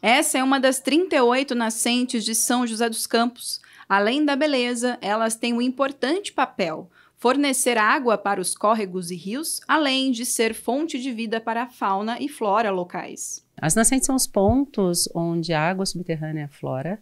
Essa é uma das 38 nascentes de São José dos Campos. Além da beleza, elas têm um importante papel: fornecer água para os córregos e rios, além de ser fonte de vida para a fauna e flora locais. As nascentes são os pontos onde a água subterrânea flora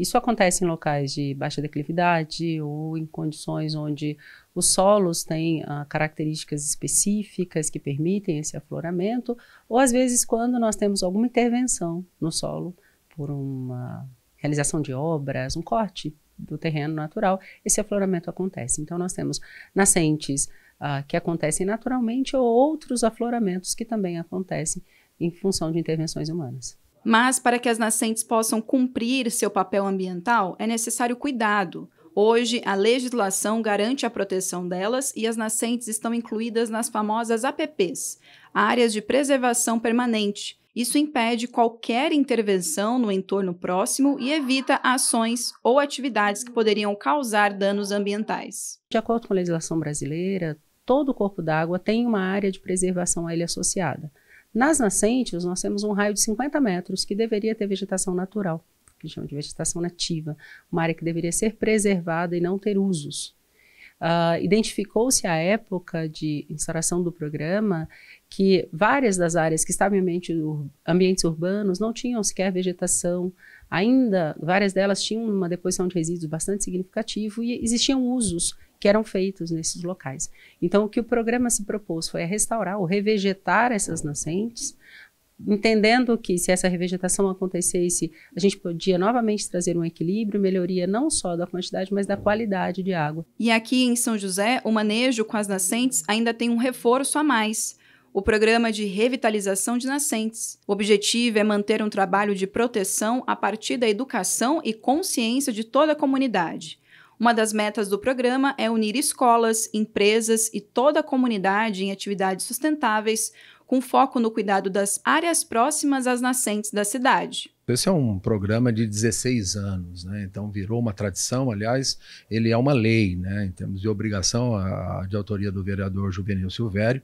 isso acontece em locais de baixa declividade ou em condições onde os solos têm ah, características específicas que permitem esse afloramento, ou às vezes quando nós temos alguma intervenção no solo por uma realização de obras, um corte do terreno natural, esse afloramento acontece. Então nós temos nascentes ah, que acontecem naturalmente ou outros afloramentos que também acontecem em função de intervenções humanas. Mas para que as nascentes possam cumprir seu papel ambiental, é necessário cuidado. Hoje, a legislação garante a proteção delas e as nascentes estão incluídas nas famosas APPs, áreas de preservação permanente. Isso impede qualquer intervenção no entorno próximo e evita ações ou atividades que poderiam causar danos ambientais. De acordo com a legislação brasileira, todo corpo d'água tem uma área de preservação a ele associada. Nas nascentes, nós temos um raio de 50 metros que deveria ter vegetação natural, que chama de vegetação nativa, uma área que deveria ser preservada e não ter usos. Uh, Identificou-se à época de instalação do programa que várias das áreas que estavam em ambiente ur ambientes urbanos não tinham sequer vegetação, Ainda, várias delas tinham uma deposição de resíduos bastante significativo e existiam usos que eram feitos nesses locais. Então, o que o programa se propôs foi a restaurar ou revegetar essas nascentes, entendendo que se essa revegetação acontecesse, a gente podia novamente trazer um equilíbrio, melhoria não só da quantidade, mas da qualidade de água. E aqui em São José, o manejo com as nascentes ainda tem um reforço a mais o Programa de Revitalização de Nascentes. O objetivo é manter um trabalho de proteção a partir da educação e consciência de toda a comunidade. Uma das metas do programa é unir escolas, empresas e toda a comunidade em atividades sustentáveis com foco no cuidado das áreas próximas às nascentes da cidade. Esse é um programa de 16 anos, né? então virou uma tradição. Aliás, ele é uma lei, né? em termos de obrigação a, de autoria do vereador Juvenil Silvério,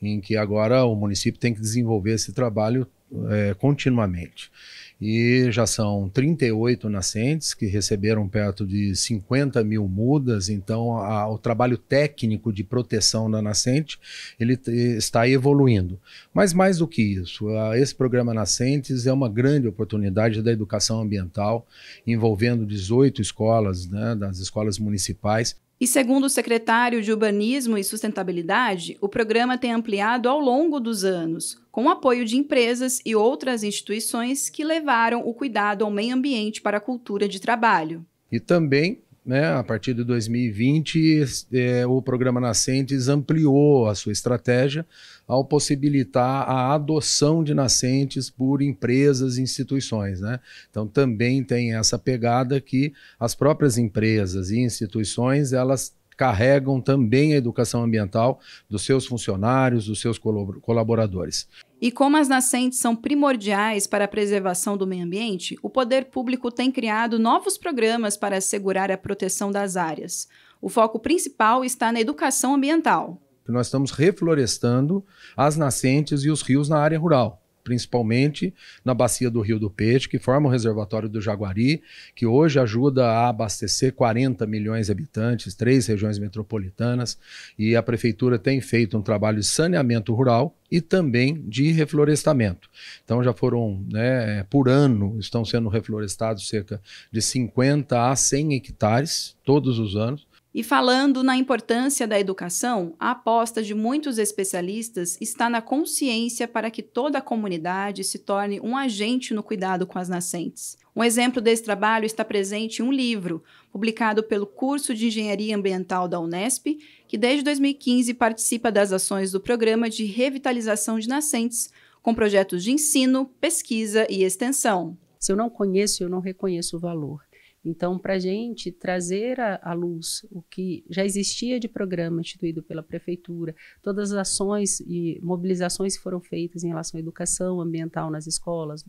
em que agora o município tem que desenvolver esse trabalho é, continuamente. E já são 38 nascentes que receberam perto de 50 mil mudas, então a, o trabalho técnico de proteção da nascente ele está evoluindo. Mas mais do que isso, a, esse programa Nascentes é uma grande oportunidade da educação ambiental, envolvendo 18 escolas, né, das escolas municipais, e segundo o secretário de Urbanismo e Sustentabilidade, o programa tem ampliado ao longo dos anos com o apoio de empresas e outras instituições que levaram o cuidado ao meio ambiente para a cultura de trabalho. E também né, a partir de 2020, é, o programa Nascentes ampliou a sua estratégia ao possibilitar a adoção de nascentes por empresas e instituições. Né? Então, também tem essa pegada que as próprias empresas e instituições, elas carregam também a educação ambiental dos seus funcionários, dos seus colaboradores. E como as nascentes são primordiais para a preservação do meio ambiente, o poder público tem criado novos programas para assegurar a proteção das áreas. O foco principal está na educação ambiental. Nós estamos reflorestando as nascentes e os rios na área rural principalmente na bacia do Rio do Peixe, que forma o reservatório do Jaguari, que hoje ajuda a abastecer 40 milhões de habitantes, três regiões metropolitanas, e a prefeitura tem feito um trabalho de saneamento rural e também de reflorestamento. Então já foram, né, por ano, estão sendo reflorestados cerca de 50 a 100 hectares todos os anos. E falando na importância da educação, a aposta de muitos especialistas está na consciência para que toda a comunidade se torne um agente no cuidado com as nascentes. Um exemplo desse trabalho está presente em um livro, publicado pelo curso de Engenharia Ambiental da Unesp, que desde 2015 participa das ações do Programa de Revitalização de Nascentes, com projetos de ensino, pesquisa e extensão. Se eu não conheço, eu não reconheço o valor. Então, para a gente trazer à luz o que já existia de programa instituído pela prefeitura, todas as ações e mobilizações que foram feitas em relação à educação ambiental nas escolas,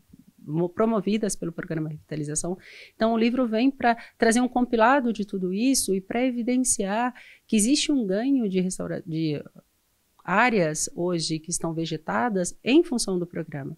promovidas pelo programa Revitalização. Então, o livro vem para trazer um compilado de tudo isso e para evidenciar que existe um ganho de, restaura de áreas hoje que estão vegetadas em função do programa.